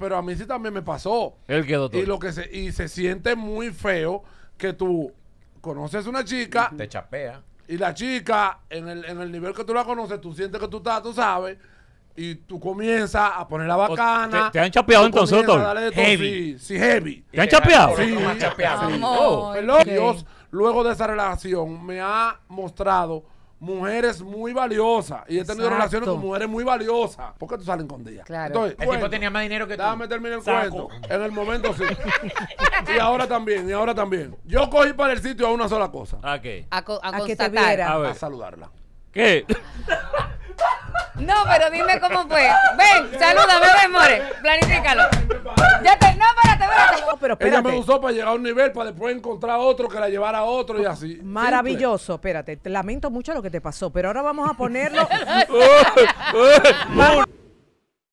pero a mí sí también me pasó. Y, lo que se, y se siente muy feo que tú conoces una chica. Te chapea. Y la chica, en el, nivel que tú la conoces, tú sientes que tú estás, tú sabes y tú comienzas a poner la bacana. ¿Te, han chapeado entonces, doctor? Sí, heavy. ¿Te, han chapeado? Sí. Oh, Dios, luego de esa relación, me ha mostrado mujeres muy valiosas. Y he tenido relaciones con mujeres muy valiosas. ¿Por qué tú sales con ella? Claro. el tipo tenía más dinero que tú. Déjame terminar el cuento. En el momento sí. y ahora también, y ahora también. Yo cogí para el sitio a una sola cosa. ¿A qué? A, a, que te viera. A, saludarla. ¿Qué? No, pero dime cómo fue. Ven, salúdame, ven, More. Planifícalo. Ya ella me usó para llegar a un nivel, para después encontrar otro que la llevara a otro y así. Maravilloso, espérate. Te lamento mucho lo que te pasó, pero ahora vamos a ponerlo.